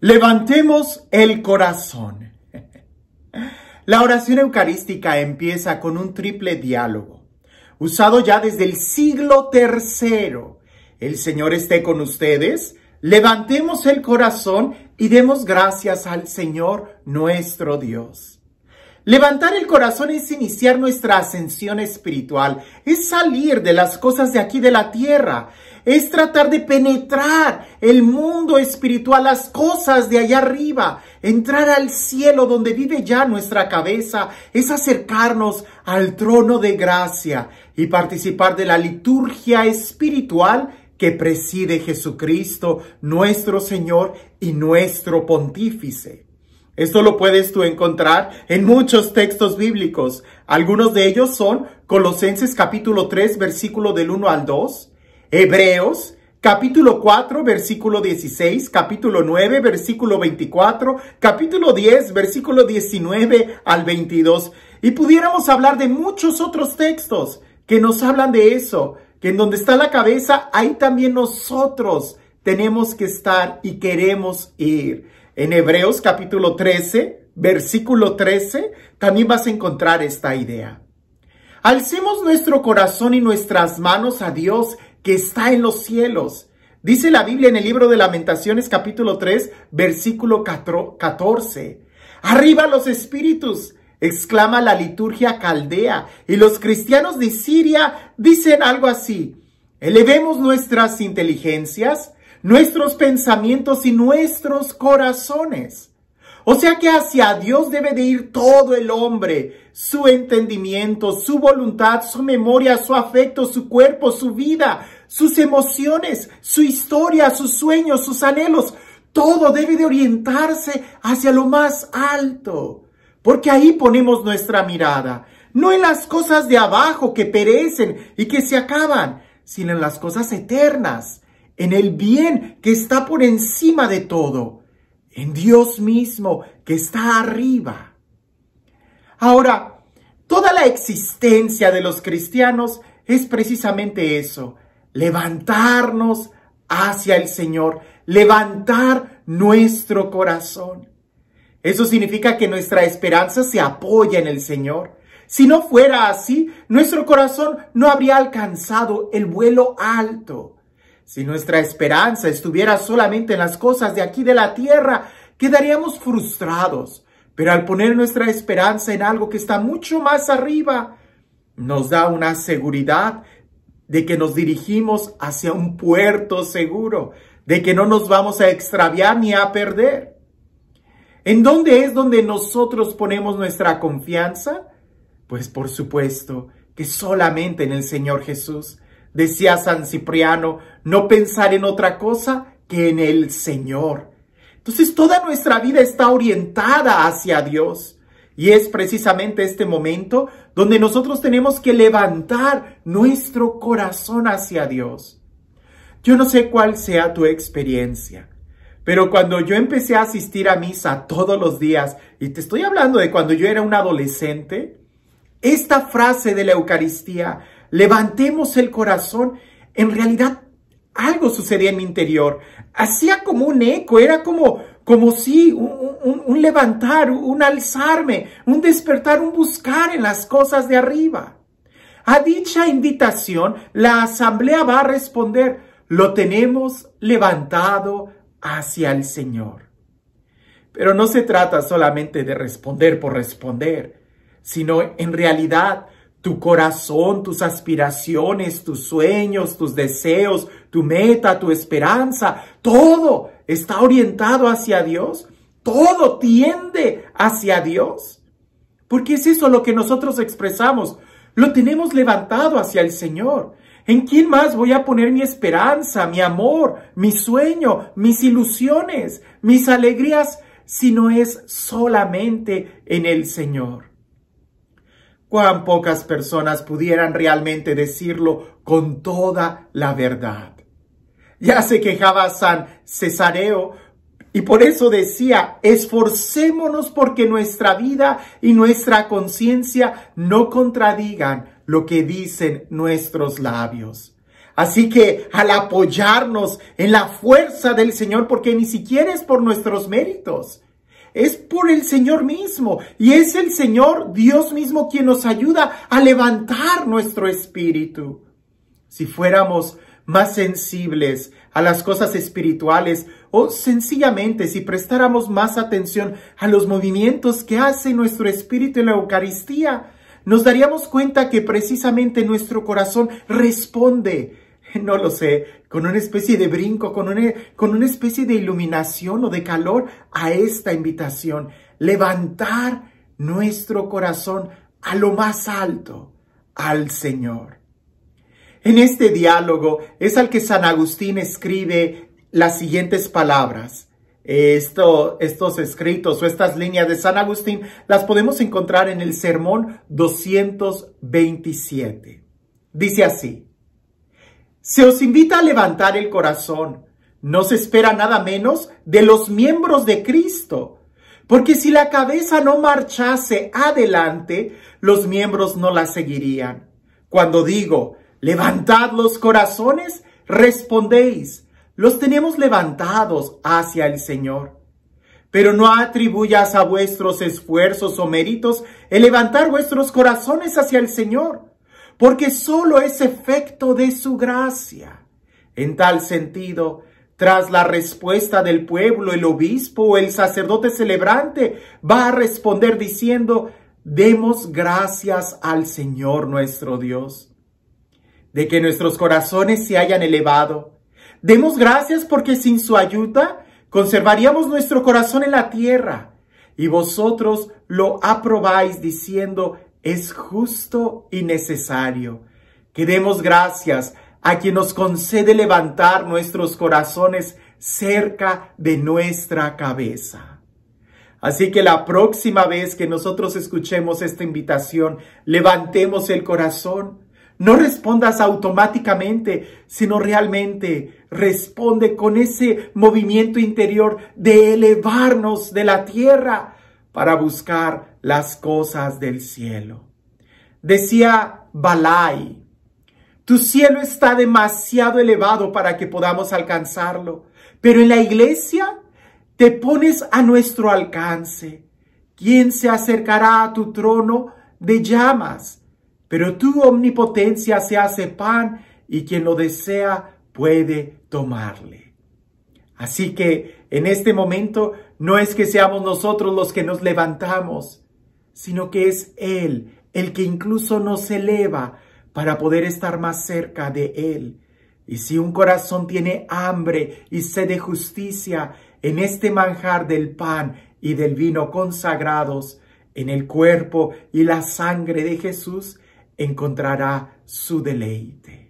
Levantemos el corazón. La oración eucarística empieza con un triple diálogo, usado ya desde el siglo III. El Señor esté con ustedes, levantemos el corazón y demos gracias al Señor nuestro Dios. Levantar el corazón es iniciar nuestra ascensión espiritual, es salir de las cosas de aquí de la tierra, es tratar de penetrar el mundo espiritual, las cosas de allá arriba, entrar al cielo donde vive ya nuestra cabeza, es acercarnos al trono de gracia y participar de la liturgia espiritual que preside Jesucristo, nuestro Señor y nuestro pontífice. Esto lo puedes tú encontrar en muchos textos bíblicos. Algunos de ellos son Colosenses capítulo 3, versículo del 1 al 2, Hebreos capítulo 4, versículo 16, capítulo 9, versículo 24, capítulo 10, versículo 19 al 22. Y pudiéramos hablar de muchos otros textos que nos hablan de eso, que en donde está la cabeza, ahí también nosotros tenemos que estar y queremos ir. En Hebreos capítulo 13, versículo 13, también vas a encontrar esta idea. Alcemos nuestro corazón y nuestras manos a Dios que está en los cielos. Dice la Biblia en el libro de Lamentaciones capítulo 3, versículo 14. Arriba los espíritus, exclama la liturgia caldea. Y los cristianos de Siria dicen algo así. Elevemos nuestras inteligencias, nuestros pensamientos y nuestros corazones. O sea que hacia Dios debe de ir todo el hombre, su entendimiento, su voluntad, su memoria, su afecto, su cuerpo, su vida, sus emociones, su historia, sus sueños, sus anhelos. Todo debe de orientarse hacia lo más alto, porque ahí ponemos nuestra mirada, no en las cosas de abajo que perecen y que se acaban, sino en las cosas eternas, en el bien que está por encima de todo en Dios mismo que está arriba. Ahora, toda la existencia de los cristianos es precisamente eso, levantarnos hacia el Señor, levantar nuestro corazón. Eso significa que nuestra esperanza se apoya en el Señor. Si no fuera así, nuestro corazón no habría alcanzado el vuelo alto. Si nuestra esperanza estuviera solamente en las cosas de aquí de la tierra, quedaríamos frustrados. Pero al poner nuestra esperanza en algo que está mucho más arriba, nos da una seguridad de que nos dirigimos hacia un puerto seguro, de que no nos vamos a extraviar ni a perder. ¿En dónde es donde nosotros ponemos nuestra confianza? Pues por supuesto que solamente en el Señor Jesús. Decía San Cipriano, no pensar en otra cosa que en el Señor. Entonces toda nuestra vida está orientada hacia Dios. Y es precisamente este momento donde nosotros tenemos que levantar nuestro corazón hacia Dios. Yo no sé cuál sea tu experiencia, pero cuando yo empecé a asistir a misa todos los días, y te estoy hablando de cuando yo era un adolescente, esta frase de la Eucaristía, levantemos el corazón, en realidad algo sucedía en mi interior. Hacía como un eco, era como, como si un, un levantar, un alzarme, un despertar, un buscar en las cosas de arriba. A dicha invitación, la asamblea va a responder, lo tenemos levantado hacia el Señor. Pero no se trata solamente de responder por responder, sino en realidad tu corazón, tus aspiraciones, tus sueños, tus deseos, tu meta, tu esperanza, todo está orientado hacia Dios, todo tiende hacia Dios. Porque es eso lo que nosotros expresamos, lo tenemos levantado hacia el Señor. ¿En quién más voy a poner mi esperanza, mi amor, mi sueño, mis ilusiones, mis alegrías, si no es solamente en el Señor? Cuán pocas personas pudieran realmente decirlo con toda la verdad. Ya se quejaba San Cesareo y por eso decía, esforcémonos porque nuestra vida y nuestra conciencia no contradigan lo que dicen nuestros labios. Así que al apoyarnos en la fuerza del Señor, porque ni siquiera es por nuestros méritos, es por el Señor mismo. Y es el Señor Dios mismo quien nos ayuda a levantar nuestro espíritu. Si fuéramos más sensibles a las cosas espirituales o sencillamente si prestáramos más atención a los movimientos que hace nuestro espíritu en la Eucaristía, nos daríamos cuenta que precisamente nuestro corazón responde no lo sé, con una especie de brinco, con una, especie de iluminación o de calor a esta invitación. Levantar nuestro corazón a lo más alto, al Señor. En este diálogo es al que San Agustín escribe las siguientes palabras. estos escritos o estas líneas de San Agustín las podemos encontrar en el Sermón 227. Dice así. Se os invita a levantar el corazón. No se espera nada menos de los miembros de Cristo. Porque si la cabeza no marchase adelante, los miembros no la seguirían. Cuando digo, levantad los corazones, respondéis, los tenemos levantados hacia el Señor. Pero no atribuyas a vuestros esfuerzos o méritos el levantar vuestros corazones hacia el Señor porque solo es efecto de su gracia. En tal sentido, tras la respuesta del pueblo, el obispo o el sacerdote celebrante va a responder diciendo, demos gracias al Señor nuestro Dios, de que nuestros corazones se hayan elevado. Demos gracias porque sin su ayuda conservaríamos nuestro corazón en la tierra. Y vosotros lo aprobáis diciendo, es justo y necesario que demos gracias a quien nos concede levantar nuestros corazones cerca de nuestra cabeza. Así que la próxima vez que nosotros escuchemos esta invitación, levantemos el corazón. No respondas automáticamente, sino realmente responde con ese movimiento interior de elevarnos de la tierra para buscar las cosas del cielo. Decía Balai, tu cielo está demasiado elevado para que podamos alcanzarlo, pero en la iglesia te pones a nuestro alcance. ¿Quién se acercará a tu trono de llamas? Pero tu omnipotencia se hace pan y quien lo desea puede tomarle. Así que en este momento no es que seamos nosotros los que nos levantamos, sino que es Él el que incluso nos eleva para poder estar más cerca de Él. Y si un corazón tiene hambre y sed de justicia en este manjar del pan y del vino consagrados, en el cuerpo y la sangre de Jesús, encontrará su deleite.